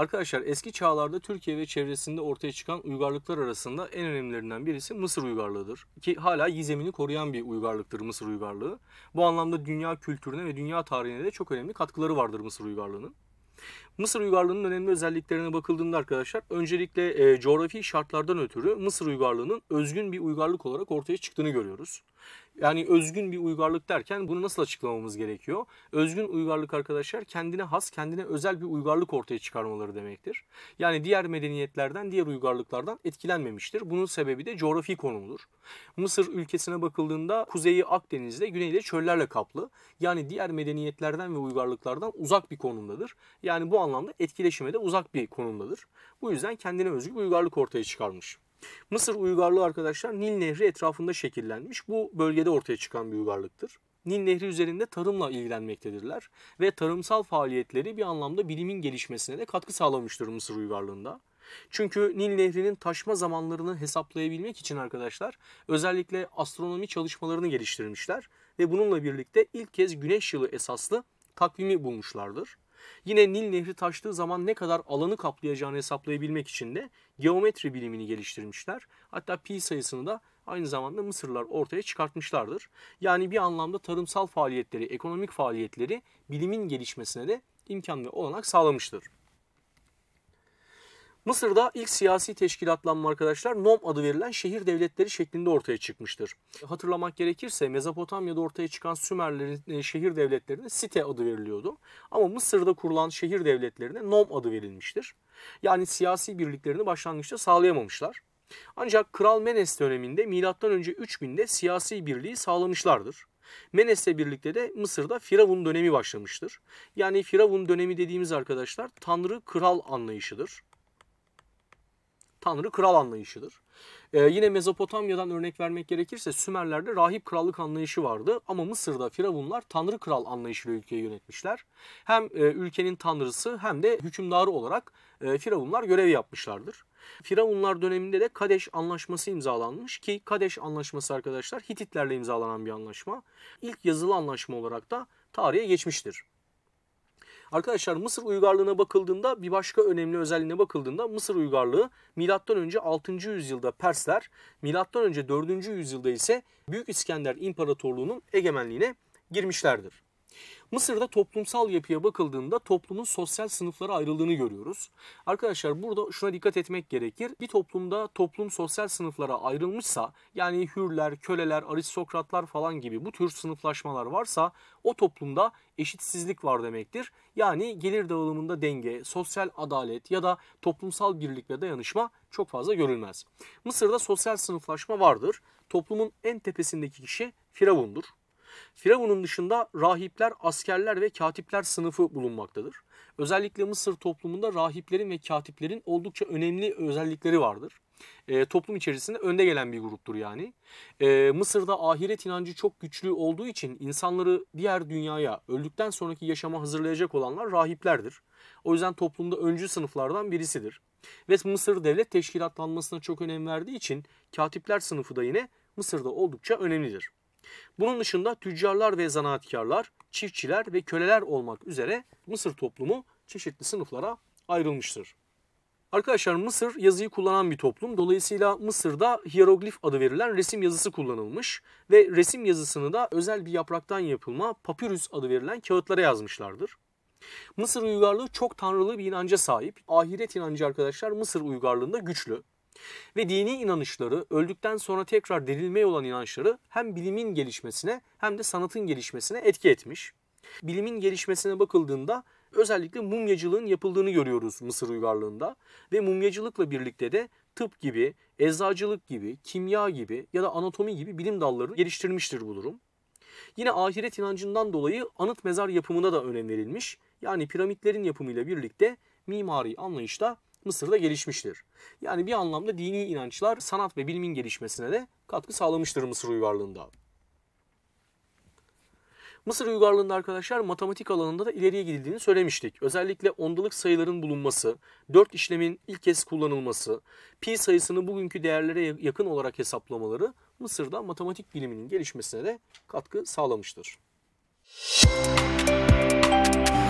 Arkadaşlar eski çağlarda Türkiye ve çevresinde ortaya çıkan uygarlıklar arasında en önemlilerinden birisi Mısır uygarlığıdır. Ki hala gizemini koruyan bir uygarlıktır Mısır uygarlığı. Bu anlamda dünya kültürüne ve dünya tarihine de çok önemli katkıları vardır Mısır uygarlığının. Mısır uygarlığının önemli özelliklerine bakıldığında arkadaşlar öncelikle e, coğrafi şartlardan ötürü Mısır uygarlığının özgün bir uygarlık olarak ortaya çıktığını görüyoruz. Yani özgün bir uygarlık derken bunu nasıl açıklamamız gerekiyor? Özgün uygarlık arkadaşlar kendine has, kendine özel bir uygarlık ortaya çıkarmaları demektir. Yani diğer medeniyetlerden, diğer uygarlıklardan etkilenmemiştir. Bunun sebebi de coğrafi konumudur. Mısır ülkesine bakıldığında kuzeyi Akdeniz'de, güneyde çöllerle kaplı. Yani diğer medeniyetlerden ve uygarlıklardan uzak bir konumdadır. Yani bu anlamda etkileşime de uzak bir konumdadır. Bu yüzden kendine özgü bir uygarlık ortaya çıkarmış. Mısır uygarlığı arkadaşlar Nil Nehri etrafında şekillenmiş. Bu bölgede ortaya çıkan bir uygarlıktır. Nil Nehri üzerinde tarımla ilgilenmektedirler ve tarımsal faaliyetleri bir anlamda bilimin gelişmesine de katkı sağlamıştır Mısır uygarlığında. Çünkü Nil Nehri'nin taşma zamanlarını hesaplayabilmek için arkadaşlar özellikle astronomi çalışmalarını geliştirmişler ve bununla birlikte ilk kez güneş yılı esaslı takvimi bulmuşlardır. Yine Nil Nehri taştığı zaman ne kadar alanı kaplayacağını hesaplayabilmek için de geometri bilimini geliştirmişler. Hatta pi sayısını da aynı zamanda Mısırlar ortaya çıkartmışlardır. Yani bir anlamda tarımsal faaliyetleri, ekonomik faaliyetleri bilimin gelişmesine de imkan ve olanak sağlamıştır. Mısır'da ilk siyasi teşkilatlanma arkadaşlar NOM adı verilen şehir devletleri şeklinde ortaya çıkmıştır. Hatırlamak gerekirse Mezopotamya'da ortaya çıkan Sümerlerin e, şehir devletlerine site adı veriliyordu. Ama Mısır'da kurulan şehir devletlerine NOM adı verilmiştir. Yani siyasi birliklerini başlangıçta sağlayamamışlar. Ancak Kral Menes döneminde M.Ö. 3000'de siyasi birliği sağlamışlardır. Menes'le birlikte de Mısır'da Firavun dönemi başlamıştır. Yani Firavun dönemi dediğimiz arkadaşlar tanrı kral anlayışıdır tanrı kral anlayışıdır. Ee, yine Mezopotamya'dan örnek vermek gerekirse Sümerler'de rahip krallık anlayışı vardı ama Mısır'da Firavunlar tanrı kral anlayışıyla ülkeyi yönetmişler. Hem e, ülkenin tanrısı hem de hükümdarı olarak e, Firavunlar görev yapmışlardır. Firavunlar döneminde de Kadeş Anlaşması imzalanmış ki Kadeş Anlaşması arkadaşlar Hititlerle imzalanan bir anlaşma. İlk yazılı anlaşma olarak da tarihe geçmiştir. Arkadaşlar Mısır uygarlığına bakıldığında bir başka önemli özelliğine bakıldığında Mısır uygarlığı Milattan önce 6. yüzyılda Persler, Milattan önce 4. yüzyılda ise Büyük İskender İmparatorluğu'nun egemenliğine girmişlerdir. Mısır'da toplumsal yapıya bakıldığında toplumun sosyal sınıflara ayrıldığını görüyoruz. Arkadaşlar burada şuna dikkat etmek gerekir. Bir toplumda toplum sosyal sınıflara ayrılmışsa yani hürler, köleler, aristokratlar falan gibi bu tür sınıflaşmalar varsa o toplumda eşitsizlik var demektir. Yani gelir dağılımında denge, sosyal adalet ya da toplumsal birlik ve dayanışma çok fazla görülmez. Mısır'da sosyal sınıflaşma vardır. Toplumun en tepesindeki kişi firavundur. Firavun'un dışında rahipler, askerler ve katipler sınıfı bulunmaktadır. Özellikle Mısır toplumunda rahiplerin ve katiplerin oldukça önemli özellikleri vardır. E, toplum içerisinde önde gelen bir gruptur yani. E, Mısır'da ahiret inancı çok güçlü olduğu için insanları diğer dünyaya öldükten sonraki yaşama hazırlayacak olanlar rahiplerdir. O yüzden toplumda öncü sınıflardan birisidir. Ve Mısır devlet teşkilatlanmasına çok önem verdiği için katipler sınıfı da yine Mısır'da oldukça önemlidir. Bunun dışında tüccarlar ve zanaatkarlar, çiftçiler ve köleler olmak üzere Mısır toplumu çeşitli sınıflara ayrılmıştır. Arkadaşlar Mısır yazıyı kullanan bir toplum. Dolayısıyla Mısır'da hieroglif adı verilen resim yazısı kullanılmış ve resim yazısını da özel bir yapraktan yapılma papyrus adı verilen kağıtlara yazmışlardır. Mısır uygarlığı çok tanrılı bir inanca sahip. Ahiret inancı arkadaşlar Mısır uygarlığında güçlü. Ve dini inanışları öldükten sonra tekrar dirilmeye olan inançları hem bilimin gelişmesine hem de sanatın gelişmesine etki etmiş. Bilimin gelişmesine bakıldığında özellikle mumyacılığın yapıldığını görüyoruz Mısır uygarlığında ve mumyacılıkla birlikte de tıp gibi, eczacılık gibi, kimya gibi ya da anatomi gibi bilim dallarını geliştirmiştir bu durum. Yine ahiret inancından dolayı anıt mezar yapımına da önem verilmiş. Yani piramitlerin yapımıyla birlikte mimari anlayışta Mısır'da gelişmiştir. Yani bir anlamda dini inançlar sanat ve bilimin gelişmesine de katkı sağlamıştır Mısır uygarlığında. Mısır uygarlığında arkadaşlar matematik alanında da ileriye gidildiğini söylemiştik. Özellikle ondalık sayıların bulunması, dört işlemin ilk kez kullanılması, pi sayısını bugünkü değerlere yakın olarak hesaplamaları Mısır'da matematik biliminin gelişmesine de katkı sağlamıştır. Müzik